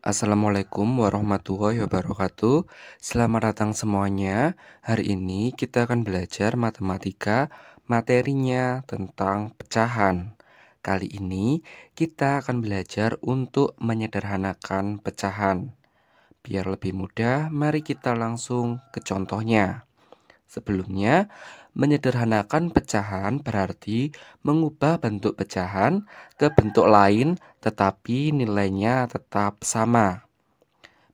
Assalamualaikum warahmatullahi wabarakatuh. Selamat datang semuanya. Hari ini kita akan belajar matematika materinya tentang pecahan. Kali ini kita akan belajar untuk menyederhanakan pecahan. Biar lebih mudah, mari kita langsung ke contohnya. Sebelumnya, Menyederhanakan pecahan berarti mengubah bentuk pecahan ke bentuk lain tetapi nilainya tetap sama.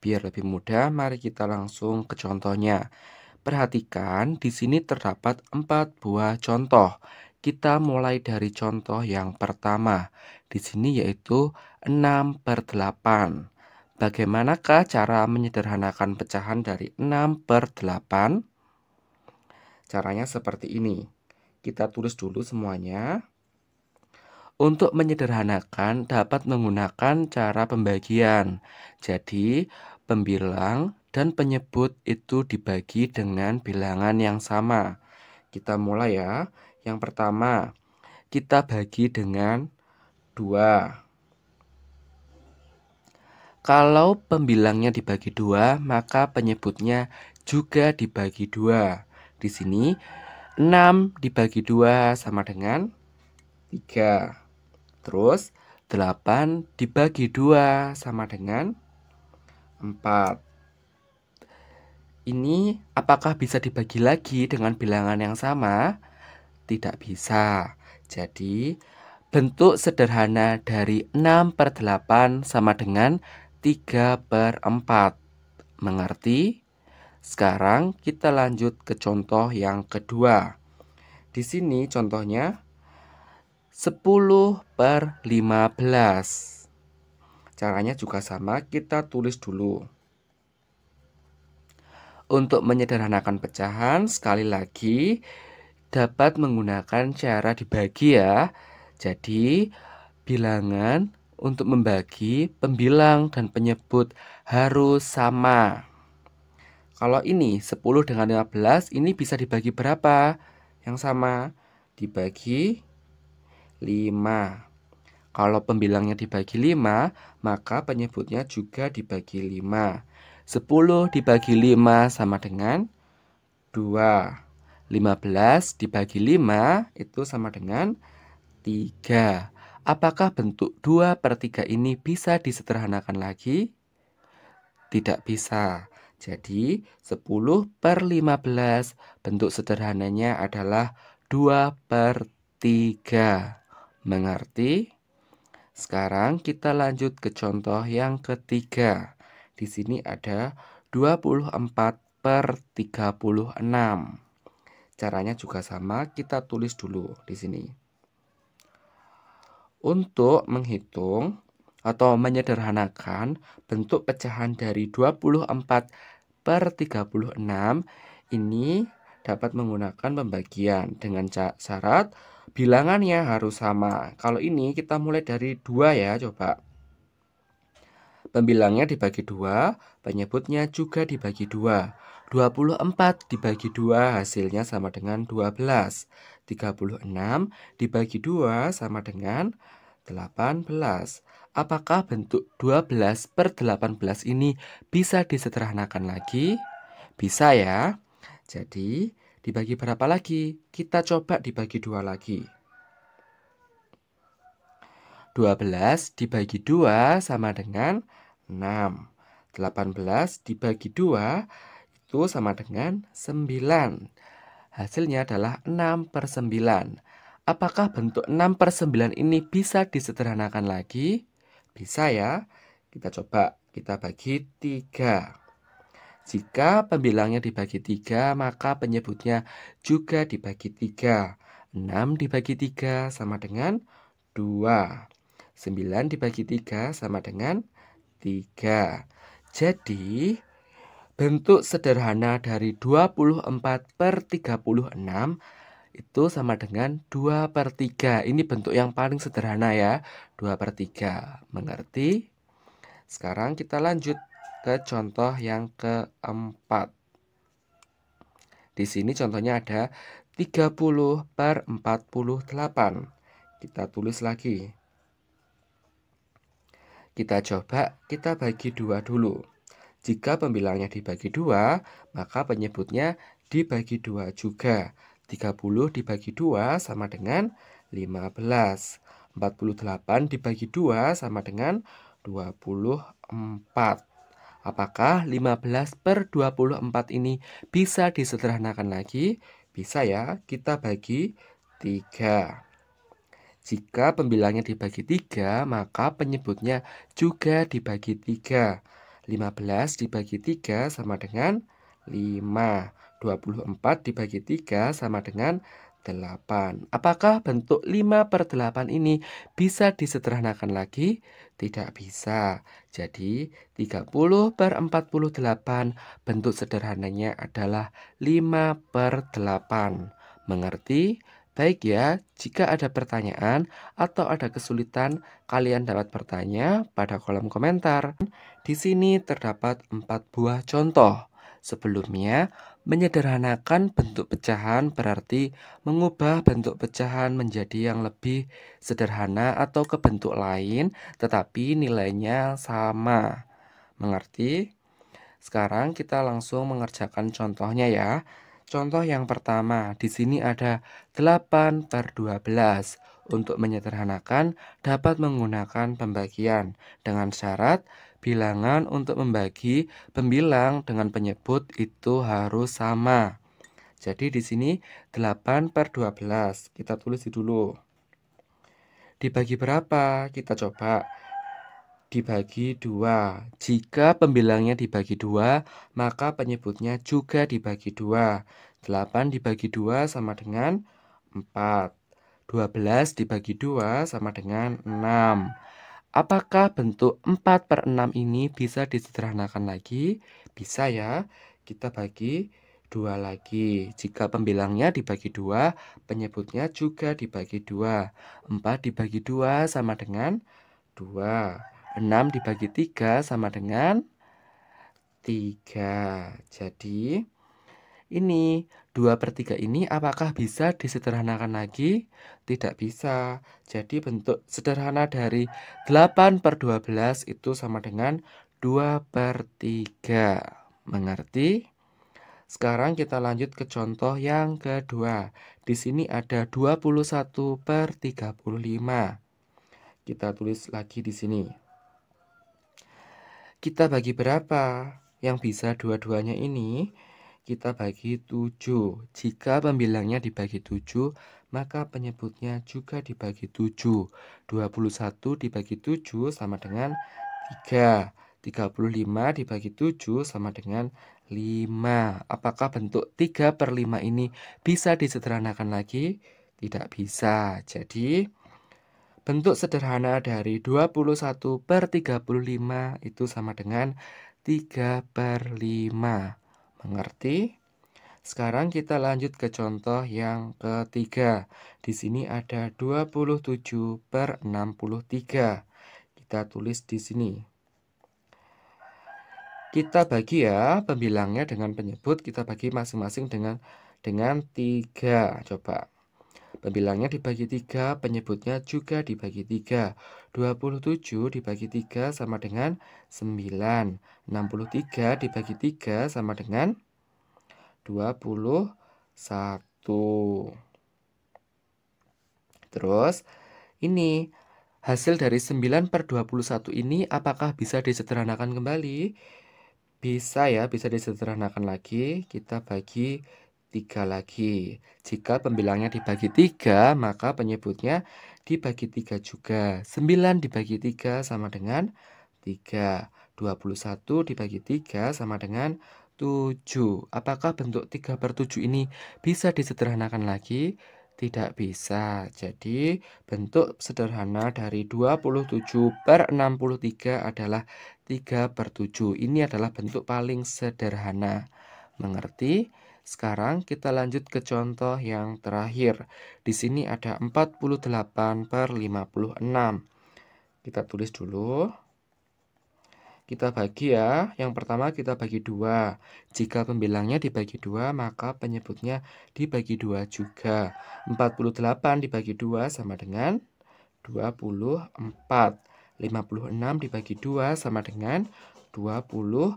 Biar lebih mudah, mari kita langsung ke contohnya. Perhatikan, di sini terdapat 4 buah contoh. Kita mulai dari contoh yang pertama. Di sini yaitu 6 per 8. Bagaimanakah cara menyederhanakan pecahan dari 6 per 8? Caranya seperti ini. Kita tulis dulu semuanya. Untuk menyederhanakan dapat menggunakan cara pembagian. Jadi, pembilang dan penyebut itu dibagi dengan bilangan yang sama. Kita mulai ya. Yang pertama, kita bagi dengan 2. Kalau pembilangnya dibagi dua, maka penyebutnya juga dibagi dua di sini 6 dibagi 2 sama dengan 3 terus 8 dibagi 2 sama dengan 4 ini apakah bisa dibagi lagi dengan bilangan yang sama? Tidak bisa Jadi bentuk sederhana dari 6 per 8 sama dengan 3 per 4 Mengerti? Sekarang kita lanjut ke contoh yang kedua. Di sini contohnya 10 per 15. Caranya juga sama, kita tulis dulu. Untuk menyederhanakan pecahan, sekali lagi dapat menggunakan cara dibagi ya. Jadi, bilangan untuk membagi pembilang dan penyebut harus sama. Kalau ini 10 dengan 15 ini bisa dibagi berapa? Yang sama dibagi 5. Kalau pembilangnya dibagi 5, maka penyebutnya juga dibagi 5. 10 dibagi 5 sama dengan 2. 15 dibagi 5 itu sama dengan 3. Apakah bentuk 2 per 3 ini bisa disederhanakan lagi? Tidak bisa. Jadi 10 per 15 bentuk sederhananya adalah 2 per 3. Mengerti? Sekarang kita lanjut ke contoh yang ketiga. Di sini ada 24 per 36. Caranya juga sama, kita tulis dulu di sini. Untuk menghitung atau menyederhanakan bentuk pecahan dari 24 per 36 ini dapat menggunakan pembagian dengan syarat bilangannya harus sama. Kalau ini kita mulai dari 2 ya coba. Pembilangnya dibagi 2, penyebutnya juga dibagi 2. 24 dibagi 2 hasilnya sama dengan 12. 36 dibagi 2 sama dengan 18. Apakah bentuk 12 per 18 ini bisa disederhanakan lagi? Bisa ya. Jadi, dibagi berapa lagi? Kita coba dibagi dua lagi. 12 dibagi 2 sama dengan 6. 18 dibagi 2 itu sama dengan 9. Hasilnya adalah 6 per 9. Apakah bentuk 6 per 9 ini bisa disederhanakan lagi? Bisa ya? Kita coba kita bagi 3. Jika pembilangnya dibagi 3, maka penyebutnya juga dibagi 3. 6 dibagi 3 sama dengan 2. 9 dibagi 3 sama dengan 3. Jadi, bentuk sederhana dari 24 per 36 adalah itu sama dengan 2 per 3 Ini bentuk yang paling sederhana ya 2 per 3 Mengerti? Sekarang kita lanjut ke contoh yang keempat Di sini contohnya ada 30 per 48 Kita tulis lagi Kita coba kita bagi dua dulu jika pembilangnya dibagi dua, maka penyebutnya dibagi dua juga. 30 dibagi 2 sama dengan 15. 48 dibagi 2 sama dengan 24. Apakah 15 per 24 ini bisa disederhanakan lagi? Bisa ya, kita bagi 3. Jika pembilangnya dibagi 3, maka penyebutnya juga dibagi 3. 15 dibagi 3 sama dengan 5. 24 dibagi 3 sama dengan 8. Apakah bentuk 5 per 8 ini bisa disederhanakan lagi? Tidak bisa. Jadi 30 per 48 bentuk sederhananya adalah 5 per 8. Mengerti? Baik ya, jika ada pertanyaan atau ada kesulitan, kalian dapat bertanya pada kolom komentar. Di sini terdapat 4 buah contoh. Sebelumnya, menyederhanakan bentuk pecahan berarti mengubah bentuk pecahan menjadi yang lebih sederhana atau ke bentuk lain, tetapi nilainya sama. Mengerti? Sekarang kita langsung mengerjakan contohnya ya. Contoh yang pertama, di sini ada 8 per 12. Untuk menyederhanakan, dapat menggunakan pembagian dengan syarat bilangan untuk membagi pembilang dengan penyebut itu harus sama. Jadi di sini 8 per 12. Kita tulis dulu. Dibagi berapa? Kita coba. Dibagi 2. Jika pembilangnya dibagi 2, maka penyebutnya juga dibagi 2. 8 dibagi 2 sama dengan 4. 12 dibagi 2 sama dengan 6. Apakah bentuk 4 per 6 ini bisa disederhanakan lagi? Bisa ya, kita bagi dua lagi. Jika pembilangnya dibagi dua, penyebutnya juga dibagi dua. 4 dibagi 2 sama dengan 2. 6 dibagi 3 sama dengan 3. Jadi ini 2 per 3 ini apakah bisa disederhanakan lagi? Tidak bisa. Jadi bentuk sederhana dari 8 per 12 itu sama dengan 2 per 3. Mengerti? Sekarang kita lanjut ke contoh yang kedua. Di sini ada 21 per 35. Kita tulis lagi di sini. Kita bagi berapa? Yang bisa dua-duanya ini kita bagi 7. Jika pembilangnya dibagi 7, maka penyebutnya juga dibagi 7. 21 dibagi 7 sama dengan 3. 35 dibagi 7 sama dengan 5. Apakah bentuk 3 per 5 ini bisa disederhanakan lagi? Tidak bisa. Jadi, bentuk sederhana dari 21 per 35 itu sama dengan 3 per 5. Mengerti? Sekarang kita lanjut ke contoh yang ketiga. Di sini ada 27 per 63. Kita tulis di sini. Kita bagi ya pembilangnya dengan penyebut. Kita bagi masing-masing dengan dengan 3. Coba. Pembilangnya dibagi 3, penyebutnya juga dibagi 3. 27 dibagi 3 sama dengan 9. 63 dibagi 3 sama dengan 21. Terus, ini hasil dari 9 per 21 ini apakah bisa disederhanakan kembali? Bisa ya, bisa disederhanakan lagi. Kita bagi tiga lagi. Jika pembilangnya dibagi tiga, maka penyebutnya dibagi tiga juga. sembilan dibagi tiga sama dengan tiga. dua puluh satu dibagi tiga sama dengan tujuh. Apakah bentuk tiga per 7 ini bisa disederhanakan lagi? Tidak bisa. Jadi, bentuk sederhana dari dua puluh tujuh per enam puluh tiga adalah tiga per 7. Ini adalah bentuk paling sederhana. Mengerti? Sekarang kita lanjut ke contoh yang terakhir. Di sini ada 48 per 56. Kita tulis dulu. Kita bagi ya. Yang pertama kita bagi dua Jika pembilangnya dibagi dua maka penyebutnya dibagi dua juga. 48 dibagi dua sama dengan 24. 56 dibagi dua sama dengan 28.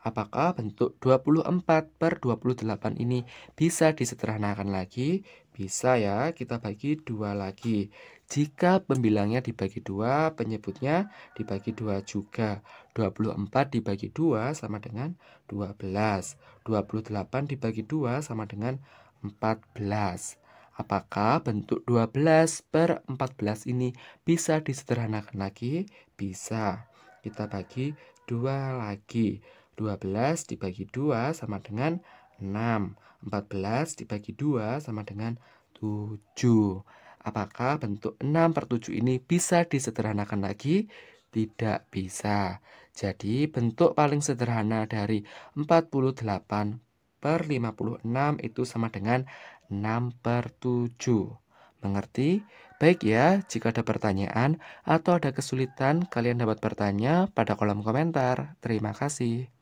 Apakah bentuk 24 per 28 ini bisa disederhanakan lagi? Bisa ya, kita bagi dua lagi. Jika pembilangnya dibagi dua, penyebutnya dibagi dua juga. 24 dibagi dua sama dengan 12. 28 dibagi dua sama dengan 14. Apakah bentuk 12 per 14 ini bisa disederhanakan lagi? Bisa. Kita bagi dua lagi. 12 dibagi 2 sama dengan 6. 14 dibagi 2 sama dengan 7. Apakah bentuk 6 per 7 ini bisa disederhanakan lagi? Tidak bisa. Jadi bentuk paling sederhana dari 48 per 56 itu sama dengan 6 per 7. Mengerti? Baik ya, jika ada pertanyaan atau ada kesulitan, kalian dapat bertanya pada kolom komentar. Terima kasih.